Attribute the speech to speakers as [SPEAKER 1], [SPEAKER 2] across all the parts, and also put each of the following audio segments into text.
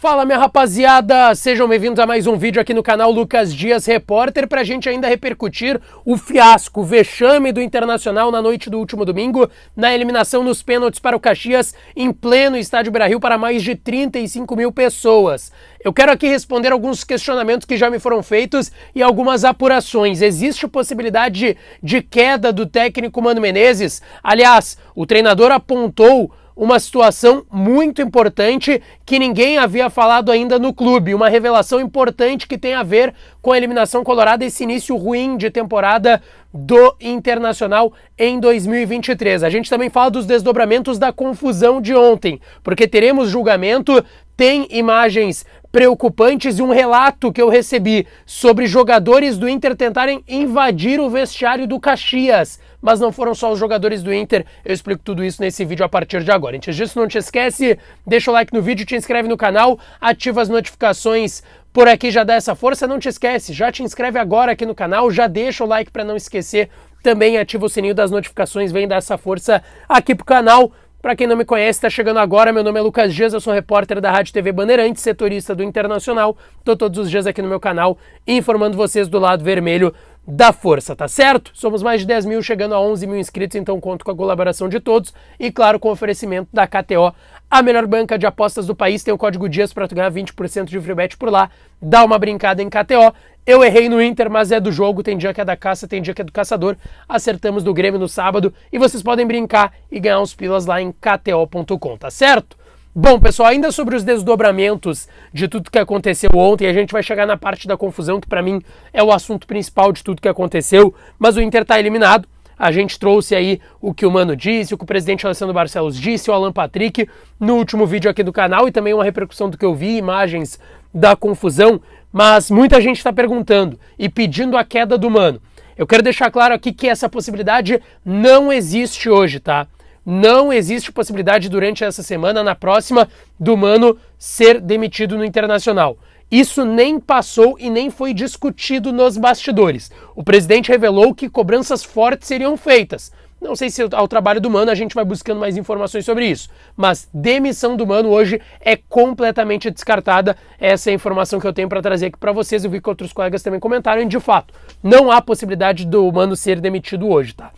[SPEAKER 1] Fala minha rapaziada, sejam bem-vindos a mais um vídeo aqui no canal Lucas Dias Repórter para a gente ainda repercutir o fiasco, o vexame do Internacional na noite do último domingo, na eliminação nos pênaltis para o Caxias em pleno Estádio Brasil para mais de 35 mil pessoas. Eu quero aqui responder alguns questionamentos que já me foram feitos e algumas apurações. Existe possibilidade de, de queda do técnico Mano Menezes? Aliás, o treinador apontou uma situação muito importante que ninguém havia falado ainda no clube, uma revelação importante que tem a ver com a eliminação colorada esse início ruim de temporada do Internacional em 2023. A gente também fala dos desdobramentos da confusão de ontem, porque teremos julgamento, tem imagens preocupantes e um relato que eu recebi sobre jogadores do Inter tentarem invadir o vestiário do Caxias mas não foram só os jogadores do Inter. Eu explico tudo isso nesse vídeo a partir de agora. Antes disso, não te esquece, deixa o like no vídeo, te inscreve no canal, ativa as notificações por aqui, já dá essa força. Não te esquece, já te inscreve agora aqui no canal, já deixa o like para não esquecer. Também ativa o sininho das notificações, vem dar essa força aqui pro canal. Para quem não me conhece, está chegando agora, meu nome é Lucas Dias, eu sou repórter da Rádio TV Bandeirantes, setorista do Internacional. Estou todos os dias aqui no meu canal informando vocês do lado vermelho da força, tá certo? Somos mais de 10 mil, chegando a 11 mil inscritos, então conto com a colaboração de todos e, claro, com o oferecimento da KTO, a melhor banca de apostas do país. Tem o código DIAS para tu ganhar 20% de free bet por lá. Dá uma brincada em KTO. Eu errei no Inter, mas é do jogo. Tem dia que é da caça, tem dia que é do caçador. Acertamos do Grêmio no sábado e vocês podem brincar e ganhar uns pilas lá em KTO.com, tá certo? Bom, pessoal, ainda sobre os desdobramentos de tudo que aconteceu ontem, a gente vai chegar na parte da confusão, que para mim é o assunto principal de tudo que aconteceu, mas o Inter está eliminado. A gente trouxe aí o que o Mano disse, o que o presidente Alessandro Barcelos disse, o Alan Patrick, no último vídeo aqui do canal e também uma repercussão do que eu vi, imagens da confusão, mas muita gente está perguntando e pedindo a queda do Mano. Eu quero deixar claro aqui que essa possibilidade não existe hoje, tá? Não existe possibilidade durante essa semana, na próxima, do Mano ser demitido no Internacional. Isso nem passou e nem foi discutido nos bastidores. O presidente revelou que cobranças fortes seriam feitas. Não sei se ao trabalho do Mano a gente vai buscando mais informações sobre isso, mas demissão do Mano hoje é completamente descartada. Essa é a informação que eu tenho para trazer aqui para vocês. Eu vi que outros colegas também comentaram e de fato, não há possibilidade do Mano ser demitido hoje, tá?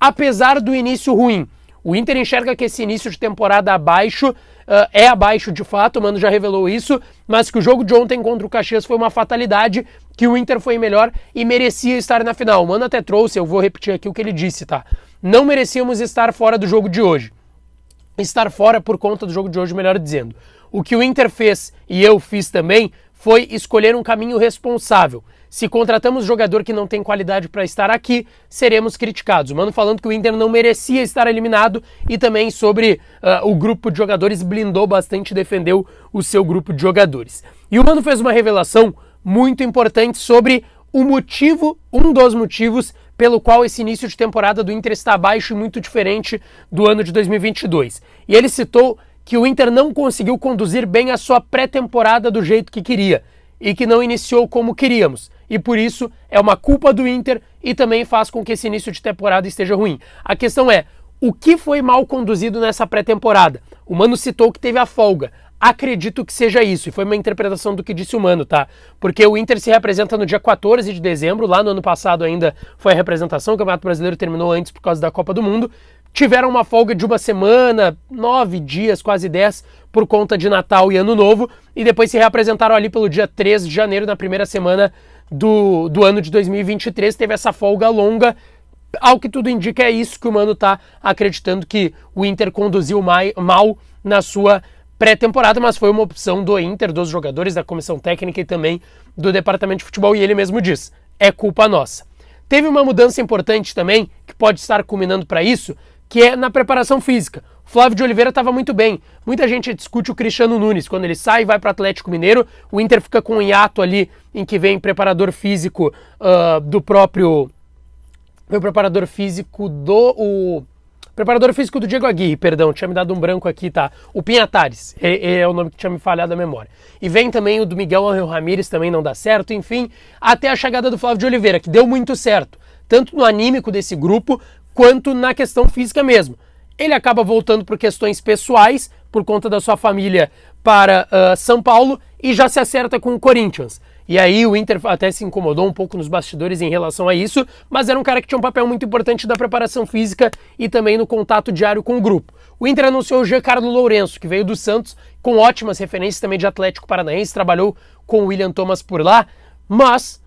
[SPEAKER 1] Apesar do início ruim, o Inter enxerga que esse início de temporada abaixo uh, é abaixo de fato, o Mano já revelou isso, mas que o jogo de ontem contra o Caxias foi uma fatalidade, que o Inter foi melhor e merecia estar na final. O Mano até trouxe, eu vou repetir aqui o que ele disse, tá? Não merecíamos estar fora do jogo de hoje. Estar fora por conta do jogo de hoje, melhor dizendo. O que o Inter fez e eu fiz também foi escolher um caminho responsável. Se contratamos jogador que não tem qualidade para estar aqui, seremos criticados. O Mano falando que o Inter não merecia estar eliminado e também sobre uh, o grupo de jogadores blindou bastante, defendeu o seu grupo de jogadores. E o Mano fez uma revelação muito importante sobre o motivo, um dos motivos pelo qual esse início de temporada do Inter está abaixo e muito diferente do ano de 2022. E ele citou que o Inter não conseguiu conduzir bem a sua pré-temporada do jeito que queria e que não iniciou como queríamos e por isso é uma culpa do Inter e também faz com que esse início de temporada esteja ruim. A questão é, o que foi mal conduzido nessa pré-temporada? O Mano citou que teve a folga. Acredito que seja isso, e foi uma interpretação do que disse o Mano, tá? Porque o Inter se representa no dia 14 de dezembro, lá no ano passado ainda foi a representação, o Campeonato Brasileiro terminou antes por causa da Copa do Mundo. Tiveram uma folga de uma semana, nove dias, quase dez, por conta de Natal e Ano Novo, e depois se reapresentaram ali pelo dia 3 de janeiro, na primeira semana do, do ano de 2023, teve essa folga longa. Ao que tudo indica, é isso que o Mano está acreditando que o Inter conduziu mal na sua pré-temporada, mas foi uma opção do Inter, dos jogadores, da comissão técnica e também do departamento de futebol. E ele mesmo diz: é culpa nossa. Teve uma mudança importante também, que pode estar culminando para isso, que é na preparação física. Flávio de Oliveira estava muito bem. Muita gente discute o Cristiano Nunes. Quando ele sai e vai para Atlético Mineiro, o Inter fica com um hiato ali em que vem preparador físico uh, do próprio. Meu preparador físico do. O... Preparador físico do Diego Aguirre, perdão, tinha me dado um branco aqui, tá? O Pinhatares, é, é o nome que tinha me falhado a memória. E vem também o do Miguel Angel Ramírez, também não dá certo, enfim, até a chegada do Flávio de Oliveira, que deu muito certo, tanto no anímico desse grupo, quanto na questão física mesmo. Ele acaba voltando por questões pessoais, por conta da sua família, para uh, São Paulo e já se acerta com o Corinthians. E aí o Inter até se incomodou um pouco nos bastidores em relação a isso, mas era um cara que tinha um papel muito importante da preparação física e também no contato diário com o grupo. O Inter anunciou o Giancarlo Lourenço, que veio do Santos, com ótimas referências também de Atlético Paranaense, trabalhou com o William Thomas por lá, mas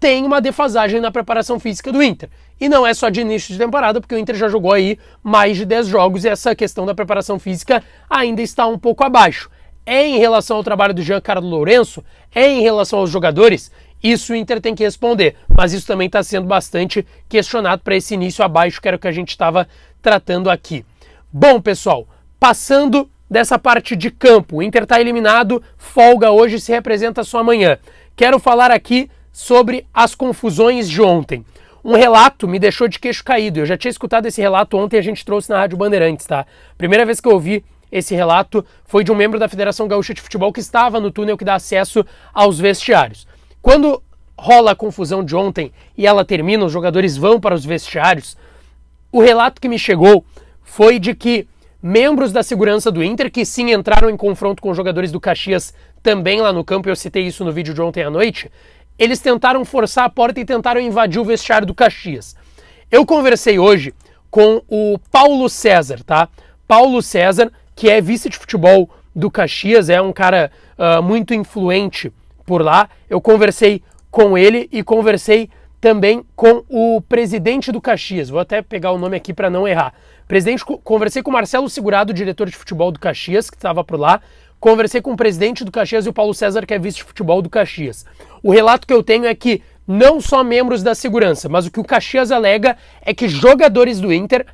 [SPEAKER 1] tem uma defasagem na preparação física do Inter. E não é só de início de temporada, porque o Inter já jogou aí mais de 10 jogos e essa questão da preparação física ainda está um pouco abaixo. É em relação ao trabalho do Giancarlo Lourenço? É em relação aos jogadores? Isso o Inter tem que responder, mas isso também está sendo bastante questionado para esse início abaixo, que era o que a gente estava tratando aqui. Bom, pessoal, passando dessa parte de campo, o Inter está eliminado, folga hoje se representa só amanhã. Quero falar aqui sobre as confusões de ontem. Um relato me deixou de queixo caído. Eu já tinha escutado esse relato ontem, a gente trouxe na Rádio Bandeirantes, tá? Primeira vez que eu ouvi esse relato foi de um membro da Federação Gaúcha de Futebol que estava no túnel que dá acesso aos vestiários. Quando rola a confusão de ontem e ela termina, os jogadores vão para os vestiários. O relato que me chegou foi de que membros da segurança do Inter, que sim entraram em confronto com os jogadores do Caxias também lá no campo, eu citei isso no vídeo de ontem à noite, eles tentaram forçar a porta e tentaram invadir o vestiário do Caxias. Eu conversei hoje com o Paulo César, tá? Paulo César, que é vice de futebol do Caxias, é um cara uh, muito influente por lá. Eu conversei com ele e conversei também com o presidente do Caxias. Vou até pegar o nome aqui para não errar. Presidente, conversei com o Marcelo Segurado, diretor de futebol do Caxias, que estava por lá. Conversei com o presidente do Caxias e o Paulo César, que é vice de futebol do Caxias. O relato que eu tenho é que não só membros da segurança, mas o que o Caxias alega é que jogadores do Inter,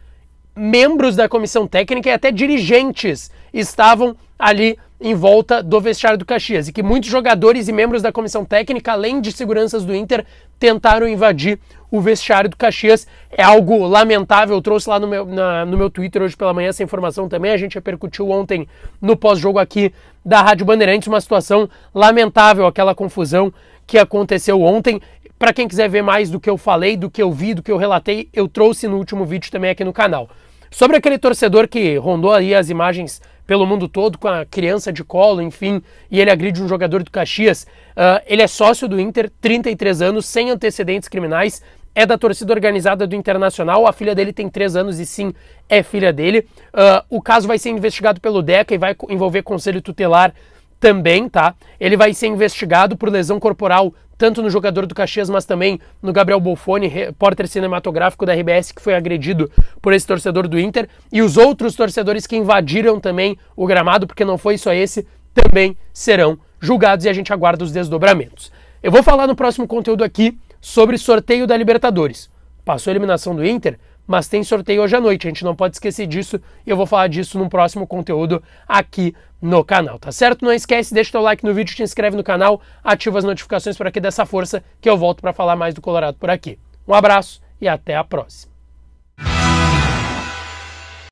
[SPEAKER 1] membros da comissão técnica e até dirigentes estavam ali em volta do vestiário do Caxias e que muitos jogadores e membros da comissão técnica, além de seguranças do Inter, tentaram invadir o vestiário do Caxias. É algo lamentável, eu trouxe lá no meu, na, no meu Twitter hoje pela manhã essa informação também, a gente repercutiu ontem no pós-jogo aqui da Rádio Bandeirantes, uma situação lamentável, aquela confusão que aconteceu ontem. Para quem quiser ver mais do que eu falei, do que eu vi, do que eu relatei, eu trouxe no último vídeo também aqui no canal. Sobre aquele torcedor que rondou aí as imagens pelo mundo todo com a criança de colo, enfim, e ele agride um jogador do Caxias. Uh, ele é sócio do Inter, 33 anos, sem antecedentes criminais, é da torcida organizada do Internacional, a filha dele tem 3 anos e sim, é filha dele. Uh, o caso vai ser investigado pelo DECA e vai envolver conselho tutelar também, tá? Ele vai ser investigado por lesão corporal tanto no jogador do Caxias, mas também no Gabriel Bolfone, repórter cinematográfico da RBS, que foi agredido por esse torcedor do Inter, e os outros torcedores que invadiram também o gramado, porque não foi só esse, também serão julgados e a gente aguarda os desdobramentos. Eu vou falar no próximo conteúdo aqui sobre sorteio da Libertadores. Passou a eliminação do Inter? mas tem sorteio hoje à noite, a gente não pode esquecer disso e eu vou falar disso num próximo conteúdo aqui no canal, tá certo? Não esquece, deixa teu like no vídeo, te inscreve no canal, ativa as notificações para que dessa força que eu volto para falar mais do Colorado por aqui. Um abraço e até a próxima.